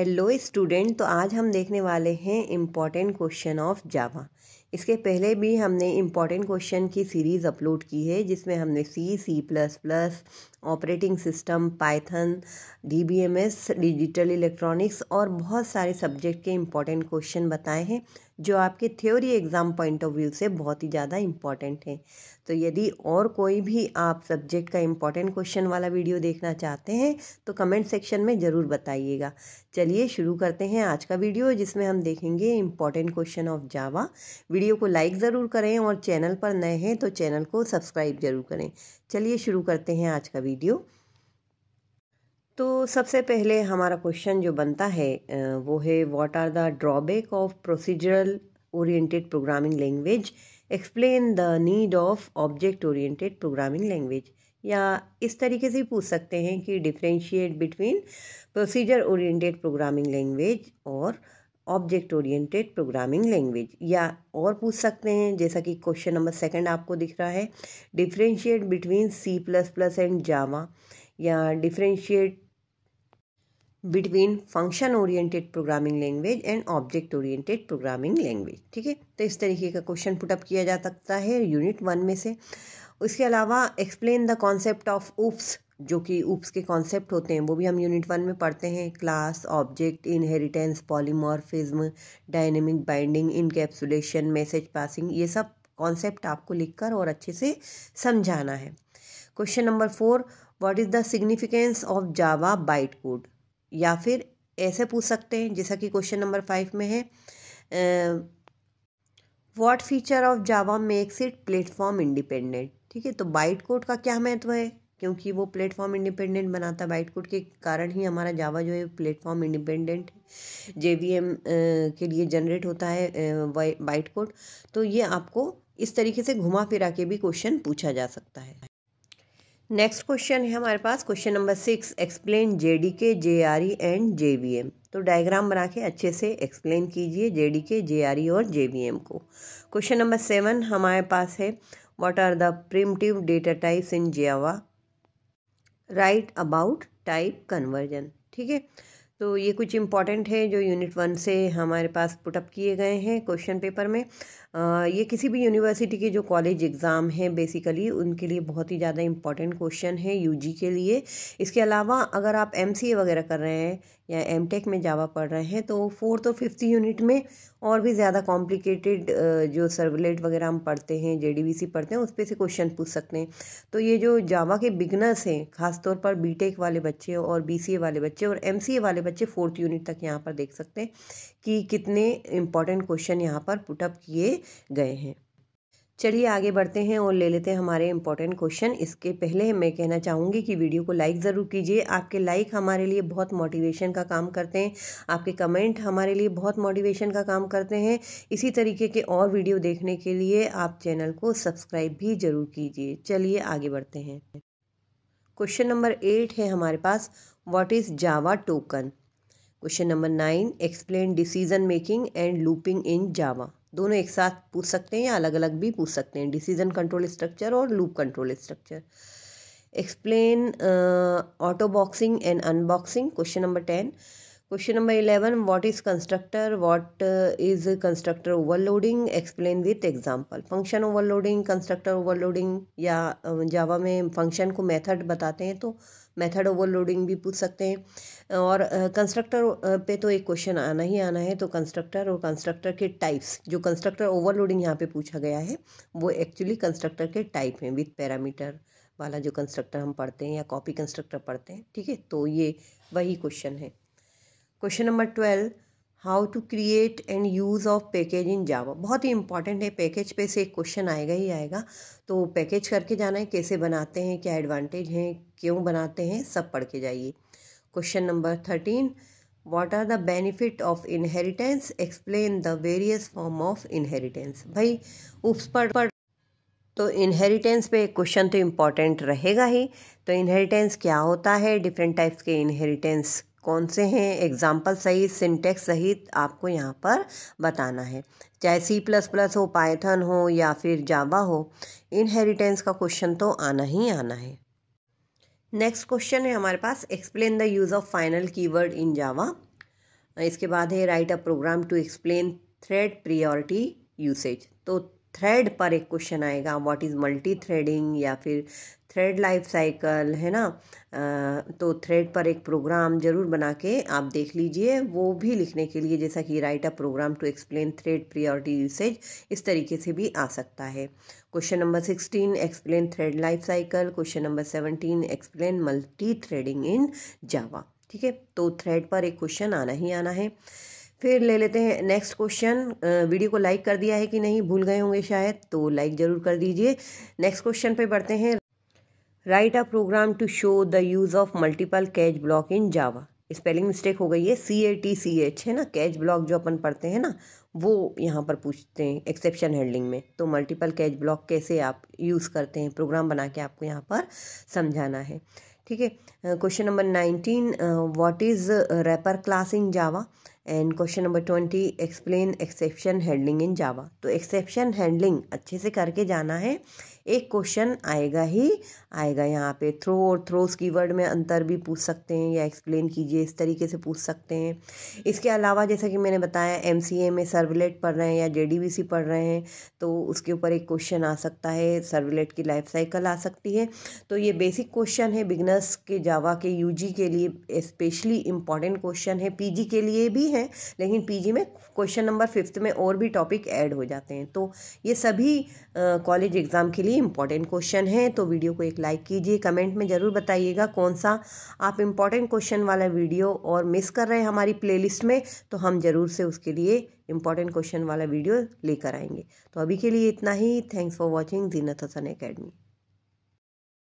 hello student तो आज हम देखने वाले हैं इम्पॉर्टेंट क्वेश्चन ऑफ जावा इसके पहले भी हमने इम्पॉर्टेंट क्वेश्चन की सीरीज़ अपलोड की है जिसमें हमने C C plus plus operating system Python DBMS digital electronics और बहुत सारे सब्जेक्ट के इम्पॉर्टेंट क्वेश्चन बताए हैं जो आपके theory exam point of view से बहुत ही ज़्यादा इम्पॉर्टेंट हैं तो यदि और कोई भी आप सब्जेक्ट का इम्पॉर्टेंट क्वेश्चन वाला वीडियो देखना चाहते हैं तो कमेंट सेक्शन में ज़रूर बताइएगा चलिए शुरू करते हैं आज का वीडियो जिसमें हम देखेंगे important question of Java video को लाइक ज़रूर करें और चैनल पर नए हैं तो चैनल को सब्सक्राइब ज़रूर करें चलिए शुरू करते हैं आज का वीडियो तो सबसे पहले हमारा क्वेश्चन जो बनता है वो है what are the drawback of procedural oriented programming language explain the need of object oriented programming language या इस तरीके से पूछ सकते हैं कि differentiate between procedure oriented programming language और ऑब्जेक्ट ओरिएंटेड प्रोग्रामिंग लैंग्वेज या और पूछ सकते हैं जैसा कि क्वेश्चन नंबर सेकंड आपको दिख रहा है differentiate between C plus plus and Java या differentiate between function oriented programming language and object oriented programming language ठीक है तो इस तरीके का क्वेश्चन पुटअप किया जा सकता है यूनिट वन में से उसके अलावा explain the concept of OOPs जो कि उप्स के कॉन्सेप्ट होते हैं वो भी हम यूनिट वन में पढ़ते हैं class object inheritance polymorphism dynamic binding encapsulation message passing ये सब कॉन्सेप्ट आपको लिखकर और अच्छे से समझाना है question number four what is the significance of Java byte code या फिर ऐसे पूछ सकते हैं जैसा कि क्वेश्चन नंबर फाइव में है what feature of Java makes it platform independent ठीक है तो बाइट कोड का क्या महत्व है क्योंकि वो प्लेटफॉर्म इंडिपेंडेंट बनाता बाइट कोट के कारण ही हमारा जावा जो है प्लेटफॉर्म इंडिपेंडेंट जे के लिए जनरेट होता है बाइट कोड तो ये आपको इस तरीके से घुमा फिरा के भी क्वेश्चन पूछा जा सकता है नेक्स्ट क्वेश्चन है हमारे पास question number six explain J D K J R E and J V M तो डायग्राम बना के अच्छे से एक्सप्लेन कीजिए जे D K J R E और जे वी एम को क्वेश्चन नंबर सेवन हमारे पास है what are the primitive data types in Java write about type conversion ठीक है तो ये कुछ इंपॉर्टेंट है जो यूनिट वन से हमारे पास पुटअप किए गए हैं क्वेश्चन पेपर में आ, ये किसी भी यूनिवर्सिटी के जो कॉलेज एग्ज़ाम हैं बेसिकली उनके लिए बहुत ही ज़्यादा इंपॉर्टेंट क्वेश्चन है यूजी के लिए इसके अलावा अगर आप एमसीए वगैरह कर रहे हैं या एमटेक में जावा पढ़ रहे हैं तो फोर्थ और फिफ्थ यूनिट में और भी ज़्यादा कॉम्प्लिकेटेड जो सर्वलेट वगैरह हम पढ़ते हैं जे पढ़ते हैं उस पर से क्वेश्चन पूछ सकते हैं तो ये जो जावा के बिगनर्स हैं खासतौर पर बी वाले बच्चे और बी वाले बच्चे और एम वाले बच्चे फोर्थ यूनिट तक यहाँ पर देख सकते हैं कि कितने इम्पॉर्टेंट क्वेश्चन यहाँ पर पुटअप किए गए हैं चलिए आगे बढ़ते हैं और ले लेते हैं हमारे इंपॉर्टेंट क्वेश्चन इसके पहले मैं कहना चाहूँगी कि वीडियो को लाइक ज़रूर कीजिए आपके लाइक हमारे लिए बहुत मोटिवेशन का काम करते हैं आपके कमेंट हमारे लिए बहुत मोटिवेशन का काम करते हैं इसी तरीके के और वीडियो देखने के लिए आप चैनल को सब्सक्राइब भी ज़रूर कीजिए चलिए आगे बढ़ते हैं क्वेश्चन नंबर एट है हमारे पास what is Java token question number nine explain decision making and looping in Java दोनों एक साथ पूछ सकते हैं या अलग अलग भी पूछ सकते हैं डिसीजन कंट्रोल स्ट्रक्चर और loop control structure explain autoboxing and unboxing question number ten question number eleven what is constructor what is constructor overloading explain with example function overloading constructor overloading या Java uh, में function को method बताते हैं तो method overloading भी पूछ सकते हैं और कंस्ट्रक्टर पे तो एक क्वेश्चन आना ही आना है तो कंस्ट्रक्टर और कंस्ट्रक्टर के टाइप्स जो कंस्ट्रक्टर ओवरलोडिंग यहाँ पे पूछा गया है वो एक्चुअली कंस्ट्रक्टर के टाइप हैं विथ पैरामीटर वाला जो कंस्ट्रक्टर हम पढ़ते हैं या कॉपी कंस्ट्रक्टर पढ़ते हैं ठीक है तो ये वही क्वेश्चन है question number twelve how to create and use of package in Java बहुत ही इंपॉर्टेंट है पैकेज पे से एक क्वेश्चन आएगा ही आएगा तो पैकेज करके जाना है कैसे बनाते हैं क्या एडवांटेज हैं क्यों बनाते हैं सब पढ़ के जाइए question number thirteen what are the benefit of inheritance explain the various form of inheritance भाई उप्स पर, तो इनहेरिटेंस पे एक क्वेश्चन तो इम्पॉर्टेंट रहेगा ही तो इनहेरिटेंस क्या होता है डिफरेंट टाइप्स के इनहेरिटेंस कौन से हैं एग्जाम्पल सहित सिंटेक्स सहित आपको यहाँ पर बताना है चाहे सी प्लस प्लस हो पाइथन हो या फिर जावा हो इनहेरिटेंस का क्वेश्चन तो आना ही आना है नेक्स्ट क्वेश्चन है हमारे पास explain the use of final keyword in Java इसके बाद है write a program to explain thread priority usage तो थ्रेड पर एक क्वेश्चन आएगा व्हाट इज़ मल्टी थ्रेडिंग या फिर थ्रेड लाइफ साइकिल है ना आ, तो थ्रेड पर एक प्रोग्राम ज़रूर बना के आप देख लीजिए वो भी लिखने के लिए जैसा कि write a program to explain thread priority usage इस तरीके से भी आ सकता है question number sixteen explain thread life cycle question number seventeen explain multithreading in Java ठीक है तो थ्रेड पर एक क्वेश्चन आना ही आना है फिर ले लेते हैं नेक्स्ट क्वेश्चन वीडियो को लाइक कर दिया है कि नहीं भूल गए होंगे शायद तो लाइक ज़रूर कर दीजिए नेक्स्ट क्वेश्चन पे बढ़ते हैं write a program to show the use of multiple catch block in Java spelling mistake हो गई है सी ए टी सी एच है ना कैच ब्लॉक जो अपन पढ़ते हैं ना वो यहाँ पर पूछते हैं एक्सेप्शन हैंडलिंग में तो मल्टीपल कैच ब्लॉक कैसे आप यूज़ करते हैं प्रोग्राम बना के आपको यहाँ पर समझाना है ठीक है question number nineteen what is wrapper class in Java and question number twenty explain exception handling in Java तो एक्सेप्शन हैंडलिंग अच्छे से करके जाना है एक क्वेश्चन आएगा ही आएगा यहाँ पे थ्रो और थ्रोस कीवर्ड में अंतर भी पूछ सकते हैं या एक्सप्लेन कीजिए इस तरीके से पूछ सकते हैं इसके अलावा जैसा कि मैंने बताया एम में सर्वलेट पढ़ रहे हैं या जे पढ़ रहे हैं तो उसके ऊपर एक क्वेश्चन आ सकता है सर्वलेट की लाइफ साइकिल आ सकती है तो ये बेसिक क्वेश्चन है बिगनर्स के जावा के यू के लिए स्पेशली इम्पॉर्टेंट क्वेश्चन है पी के लिए भी हैं लेकिन पीजी में क्वेश्चन नंबर फिफ्थ में और भी टॉपिक ऐड हो जाते हैं तो ये सभी कॉलेज एग्ज़ाम के लिए इम्पॉर्टेंट क्वेश्चन हैं तो वीडियो को एक लाइक कीजिए कमेंट में ज़रूर बताइएगा कौन सा आप इम्पॉर्टेंट क्वेश्चन वाला वीडियो और मिस कर रहे हैं हमारी प्ले में तो हम ज़रूर से उसके लिए इम्पॉर्टेंट क्वेश्चन वाला वीडियो लेकर आएंगे तो अभी के लिए इतना ही thanks for watching Zeenat Hasan academy